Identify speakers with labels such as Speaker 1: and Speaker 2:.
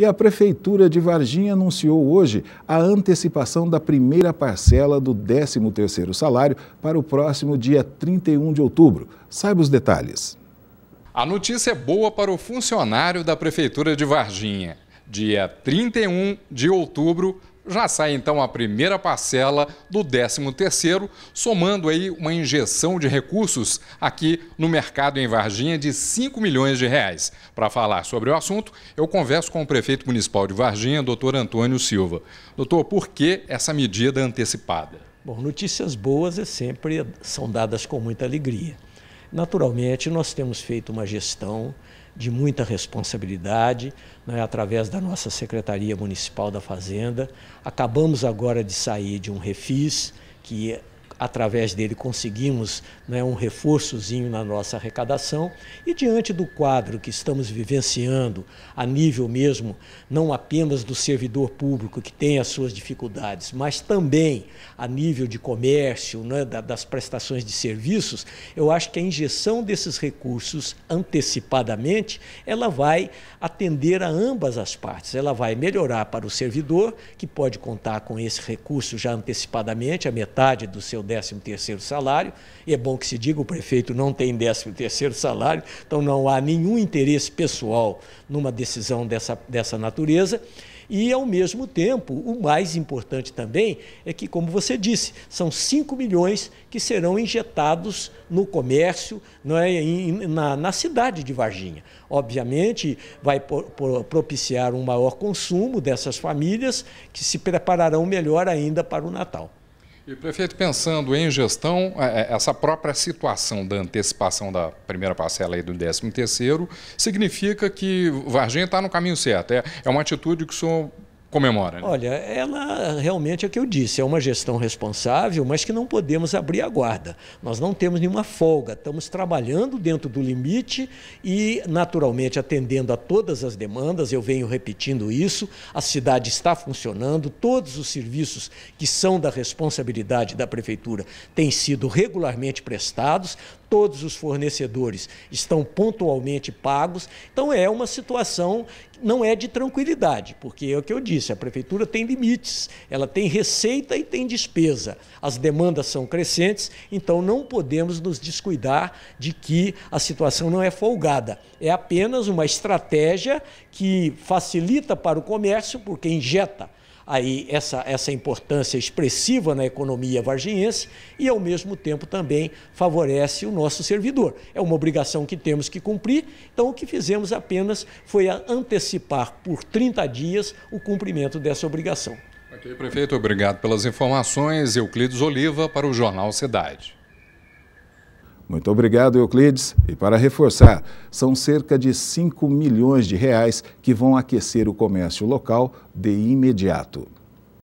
Speaker 1: E a Prefeitura de Varginha anunciou hoje a antecipação da primeira parcela do 13º salário para o próximo dia 31 de outubro. Saiba os detalhes.
Speaker 2: A notícia é boa para o funcionário da Prefeitura de Varginha. Dia 31 de outubro, já sai então a primeira parcela do 13º, somando aí uma injeção de recursos aqui no mercado em Varginha de 5 milhões de reais. Para falar sobre o assunto, eu converso com o prefeito municipal de Varginha, doutor Antônio Silva. Doutor, por que essa medida antecipada?
Speaker 3: Bom, notícias boas é sempre são dadas com muita alegria. Naturalmente, nós temos feito uma gestão de muita responsabilidade, né, através da nossa Secretaria Municipal da Fazenda. Acabamos agora de sair de um refis, que através dele conseguimos né, um reforçozinho na nossa arrecadação. E diante do quadro que estamos vivenciando, a nível mesmo, não apenas do servidor público, que tem as suas dificuldades, mas também a nível de comércio, né, das prestações de serviços, eu acho que a injeção desses recursos antecipadamente, ela vai atender a ambas as partes. Ela vai melhorar para o servidor, que pode contar com esse recurso já antecipadamente, a metade do seu 13 terceiro salário, e é bom que se diga, o prefeito não tem 13 terceiro salário, então não há nenhum interesse pessoal numa decisão dessa, dessa natureza. E, ao mesmo tempo, o mais importante também é que, como você disse, são 5 milhões que serão injetados no comércio, não é, em, na, na, cidade de Varginha. Obviamente, vai por, por, propiciar um maior consumo dessas famílias que se prepararão melhor ainda para o Natal.
Speaker 2: E, prefeito, pensando em gestão, é, é, essa própria situação da antecipação da primeira parcela aí do 13 terceiro significa que Varginha está
Speaker 3: no caminho certo. É, é uma atitude que o senhor comemora? Né? Olha, ela realmente é o que eu disse, é uma gestão responsável, mas que não podemos abrir a guarda. Nós não temos nenhuma folga, estamos trabalhando dentro do limite e, naturalmente, atendendo a todas as demandas, eu venho repetindo isso, a cidade está funcionando, todos os serviços que são da responsabilidade da Prefeitura têm sido regularmente prestados, todos os fornecedores estão pontualmente pagos. Então é uma situação que não é de tranquilidade, porque é o que eu disse, a prefeitura tem limites, ela tem receita e tem despesa. As demandas são crescentes, então não podemos nos descuidar de que a situação não é folgada. É apenas uma estratégia que facilita para o comércio porque injeta aí essa, essa importância expressiva na economia varginhense e, ao mesmo tempo, também favorece o nosso servidor. É uma obrigação que temos que cumprir, então o que fizemos apenas foi antecipar por 30 dias o cumprimento dessa obrigação.
Speaker 2: Ok, prefeito, obrigado pelas informações. Euclides Oliva para o Jornal Cidade.
Speaker 1: Muito obrigado, Euclides. E para reforçar, são cerca de 5 milhões de reais que vão aquecer o comércio local de imediato.